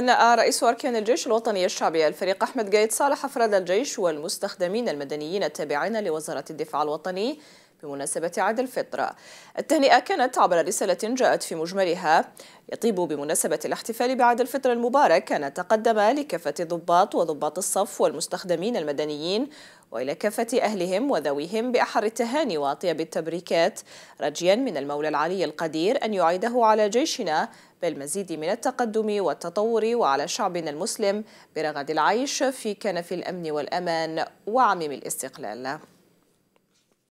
هنأ رئيس أركان الجيش الوطني الشعبي الفريق أحمد قايد صالح أفراد الجيش والمستخدمين المدنيين التابعين لوزارة الدفاع الوطني بمناسبة عيد الفطر التهنئة كانت عبر رسالة جاءت في مجملها يطيب بمناسبة الاحتفال بعيد الفطر المبارك أن تقدم لكافة الضباط وضباط الصف والمستخدمين المدنيين وإلى كافة أهلهم وذويهم بأحر التهاني وأطيب التبريكات رجيا من المولى العلي القدير أن يعيده على جيشنا بالمزيد من التقدم والتطور وعلى شعبنا المسلم برغد العيش في كنف الأمن والأمان وعميم الاستقلال